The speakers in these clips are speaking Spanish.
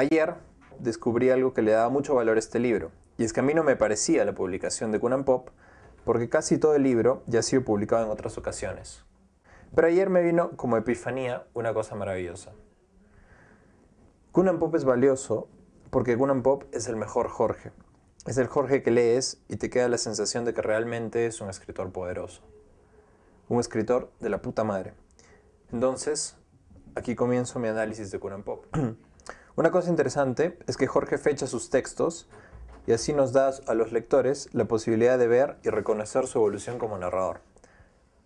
Ayer descubrí algo que le daba mucho valor a este libro, y es que a mí no me parecía la publicación de Kunan Pop, porque casi todo el libro ya ha sido publicado en otras ocasiones. Pero ayer me vino como epifanía una cosa maravillosa. Kunan Pop es valioso porque Kunan Pop es el mejor Jorge. Es el Jorge que lees y te queda la sensación de que realmente es un escritor poderoso. Un escritor de la puta madre. Entonces, aquí comienzo mi análisis de Kunan Pop. Una cosa interesante es que Jorge fecha sus textos y así nos da a los lectores la posibilidad de ver y reconocer su evolución como narrador.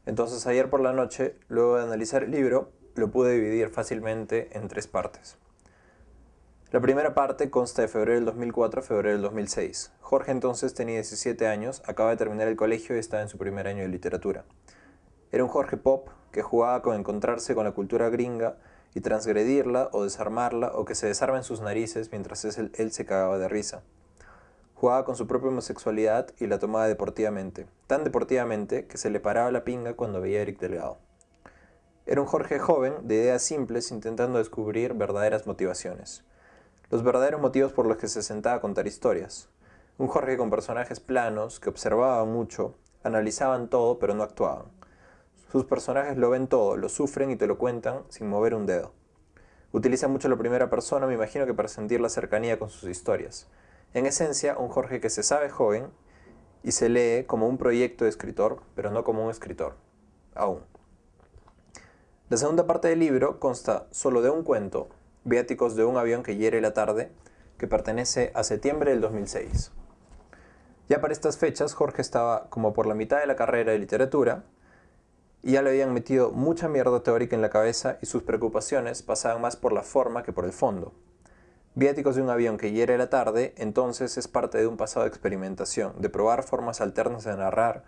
Entonces ayer por la noche, luego de analizar el libro, lo pude dividir fácilmente en tres partes. La primera parte consta de febrero del 2004 a febrero del 2006. Jorge entonces tenía 17 años, acaba de terminar el colegio y estaba en su primer año de literatura. Era un Jorge Pop que jugaba con encontrarse con la cultura gringa y transgredirla o desarmarla o que se desarmen sus narices mientras él, él se cagaba de risa. Jugaba con su propia homosexualidad y la tomaba deportivamente, tan deportivamente que se le paraba la pinga cuando veía a Eric Delgado. Era un Jorge joven, de ideas simples, intentando descubrir verdaderas motivaciones. Los verdaderos motivos por los que se sentaba a contar historias. Un Jorge con personajes planos, que observaban mucho, analizaban todo, pero no actuaban sus personajes lo ven todo, lo sufren y te lo cuentan sin mover un dedo. Utiliza mucho la primera persona, me imagino que para sentir la cercanía con sus historias. En esencia, un Jorge que se sabe joven y se lee como un proyecto de escritor, pero no como un escritor, aún. La segunda parte del libro consta solo de un cuento, Viáticos de un avión que hiere la tarde, que pertenece a septiembre del 2006. Ya para estas fechas, Jorge estaba como por la mitad de la carrera de literatura y ya le habían metido mucha mierda teórica en la cabeza y sus preocupaciones pasaban más por la forma que por el fondo. Viáticos de un avión que hiere la tarde, entonces es parte de un pasado de experimentación, de probar formas alternas de narrar,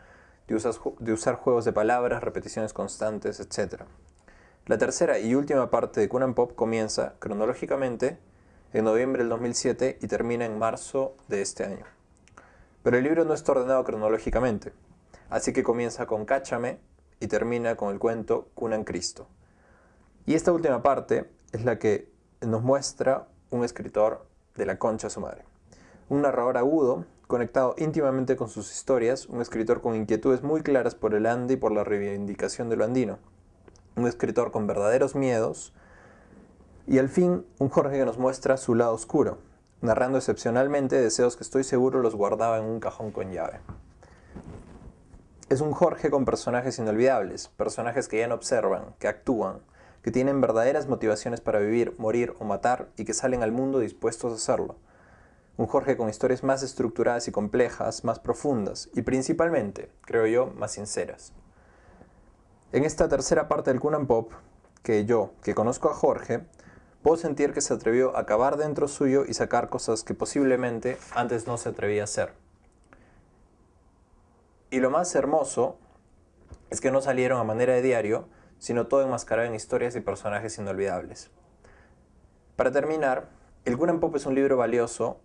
de, usar juegos de palabras, repeticiones constantes, etc. La tercera y última parte de Kunan Pop comienza, cronológicamente, en noviembre del 2007 y termina en marzo de este año. Pero el libro no está ordenado cronológicamente, así que comienza con Cáchame, y termina con el cuento Cunan Cristo. Y esta última parte es la que nos muestra un escritor de la concha a su madre. Un narrador agudo, conectado íntimamente con sus historias, un escritor con inquietudes muy claras por el ande y por la reivindicación de lo andino. Un escritor con verdaderos miedos. Y al fin, un Jorge que nos muestra su lado oscuro, narrando excepcionalmente deseos que estoy seguro los guardaba en un cajón con llave. Es un Jorge con personajes inolvidables, personajes que ya no observan, que actúan, que tienen verdaderas motivaciones para vivir, morir o matar y que salen al mundo dispuestos a hacerlo. Un Jorge con historias más estructuradas y complejas, más profundas y principalmente, creo yo, más sinceras. En esta tercera parte del Kunan Pop, que yo, que conozco a Jorge, puedo sentir que se atrevió a acabar dentro suyo y sacar cosas que posiblemente antes no se atrevía a hacer. Y lo más hermoso es que no salieron a manera de diario, sino todo enmascarado en historias y personajes inolvidables. Para terminar, El Gunan Pop es un libro valioso,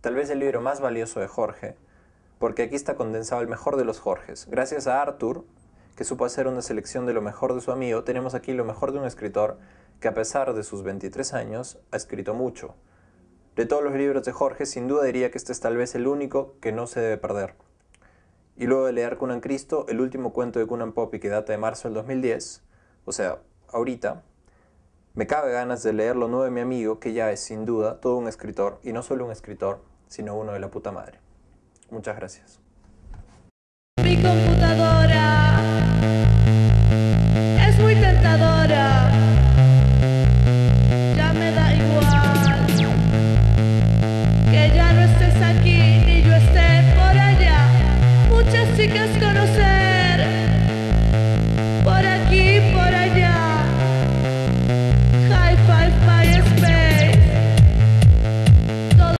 tal vez el libro más valioso de Jorge, porque aquí está condensado el mejor de los Jorges. Gracias a Arthur, que supo hacer una selección de lo mejor de su amigo, tenemos aquí lo mejor de un escritor que a pesar de sus 23 años ha escrito mucho. De todos los libros de Jorge, sin duda diría que este es tal vez el único que no se debe perder. Y luego de leer Kunan Cristo, el último cuento de Kunan Poppy que data de marzo del 2010, o sea, ahorita, me cabe ganas de leer lo nuevo de mi amigo, que ya es sin duda todo un escritor, y no solo un escritor, sino uno de la puta madre. Muchas gracias.